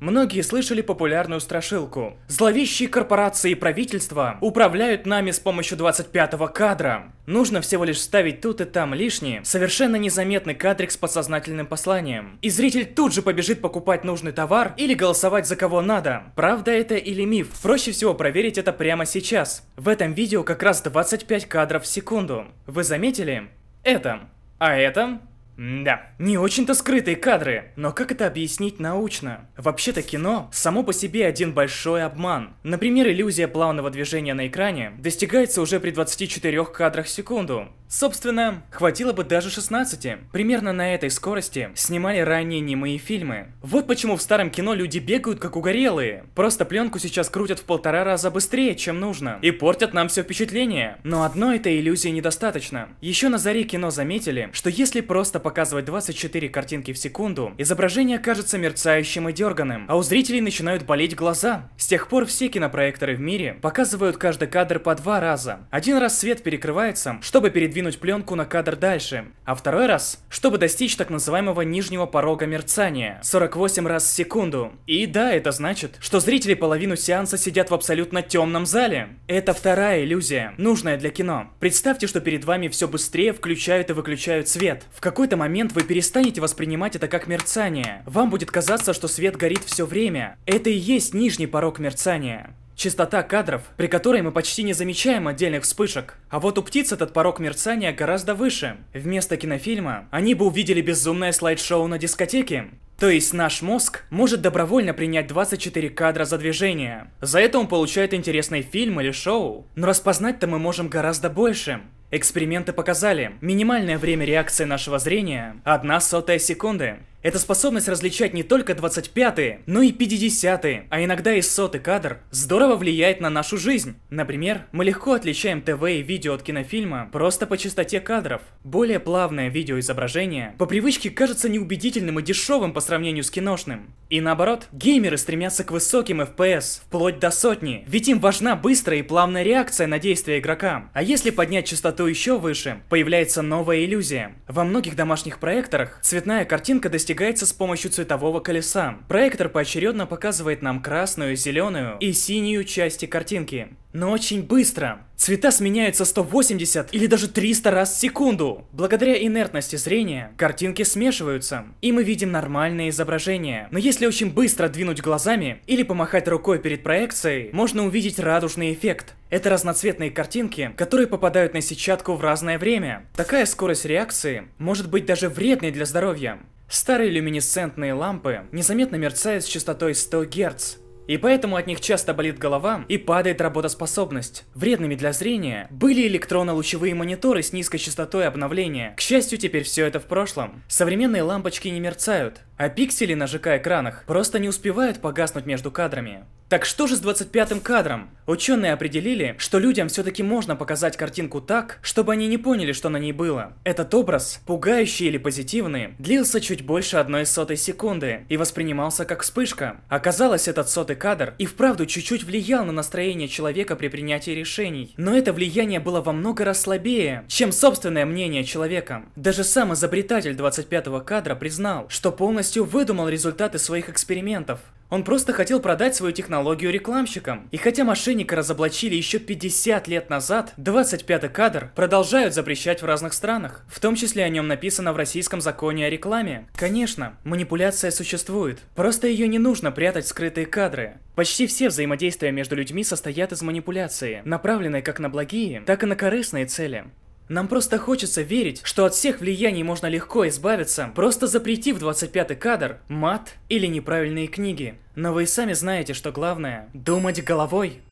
Многие слышали популярную страшилку. Зловещие корпорации и правительства управляют нами с помощью 25-го кадра. Нужно всего лишь вставить тут и там лишнее, совершенно незаметный кадрик с подсознательным посланием. И зритель тут же побежит покупать нужный товар или голосовать за кого надо. Правда это или миф? Проще всего проверить это прямо сейчас. В этом видео как раз 25 кадров в секунду. Вы заметили? Это. А это? Да, не очень-то скрытые кадры, но как это объяснить научно? Вообще-то кино само по себе один большой обман. Например, иллюзия плавного движения на экране достигается уже при 24 кадрах в секунду, Собственно, хватило бы даже 16. Примерно на этой скорости снимали ранние немые фильмы. Вот почему в старом кино люди бегают как угорелые. Просто пленку сейчас крутят в полтора раза быстрее, чем нужно. И портят нам все впечатление. Но одной этой иллюзии недостаточно. Еще на заре кино заметили, что если просто показывать 24 картинки в секунду, изображение кажется мерцающим и дерганым, а у зрителей начинают болеть глаза. С тех пор все кинопроекторы в мире показывают каждый кадр по два раза. Один раз свет перекрывается, чтобы передвинуть передвинуть пленку на кадр дальше, а второй раз, чтобы достичь так называемого нижнего порога мерцания, 48 раз в секунду. И да, это значит, что зрители половину сеанса сидят в абсолютно темном зале. Это вторая иллюзия, нужная для кино. Представьте, что перед вами все быстрее включают и выключают свет. В какой-то момент вы перестанете воспринимать это как мерцание. Вам будет казаться, что свет горит все время. Это и есть нижний порог мерцания. Частота кадров, при которой мы почти не замечаем отдельных вспышек. А вот у птиц этот порог мерцания гораздо выше. Вместо кинофильма они бы увидели безумное слайд-шоу на дискотеке. То есть наш мозг может добровольно принять 24 кадра за движение. За это он получает интересный фильм или шоу. Но распознать-то мы можем гораздо больше. Эксперименты показали, минимальное время реакции нашего зрения – одна сотая секунды. Эта способность различать не только 25-е, но и 50-е, а иногда и 100 кадр, здорово влияет на нашу жизнь. Например, мы легко отличаем ТВ и видео от кинофильма просто по частоте кадров. Более плавное видеоизображение по привычке кажется неубедительным и дешевым по сравнению с киношным. И наоборот, геймеры стремятся к высоким FPS, вплоть до сотни, ведь им важна быстрая и плавная реакция на действия игрока. А если поднять частоту еще выше, появляется новая иллюзия. Во многих домашних проекторах цветная картинка достигает достигается с помощью цветового колеса. Проектор поочередно показывает нам красную, зеленую и синюю части картинки. Но очень быстро. Цвета сменяются 180 или даже 300 раз в секунду. Благодаря инертности зрения картинки смешиваются, и мы видим нормальное изображение. Но если очень быстро двинуть глазами или помахать рукой перед проекцией, можно увидеть радужный эффект. Это разноцветные картинки, которые попадают на сетчатку в разное время. Такая скорость реакции может быть даже вредной для здоровья. Старые люминесцентные лампы незаметно мерцают с частотой 100 Гц, и поэтому от них часто болит голова и падает работоспособность. Вредными для зрения были электронно-лучевые мониторы с низкой частотой обновления. К счастью, теперь все это в прошлом. Современные лампочки не мерцают, а пиксели на ЖК-экранах просто не успевают погаснуть между кадрами. Так что же с 25-м кадром? Ученые определили, что людям все-таки можно показать картинку так, чтобы они не поняли, что на ней было. Этот образ, пугающий или позитивный, длился чуть больше одной сотой секунды и воспринимался как вспышка. Оказалось, этот сотый кадр и вправду чуть-чуть влиял на настроение человека при принятии решений. Но это влияние было во много раз слабее, чем собственное мнение человека. Даже сам изобретатель 25-го кадра признал, что полностью выдумал результаты своих экспериментов. Он просто хотел продать свою технологию рекламщикам. И хотя мошенника разоблачили еще 50 лет назад, 25-й кадр продолжают запрещать в разных странах. В том числе о нем написано в российском законе о рекламе. Конечно, манипуляция существует. Просто ее не нужно прятать в скрытые кадры. Почти все взаимодействия между людьми состоят из манипуляции, направленной как на благие, так и на корыстные цели. Нам просто хочется верить, что от всех влияний можно легко избавиться, просто запретив 25-й кадр, мат или неправильные книги. Но вы сами знаете, что главное – думать головой.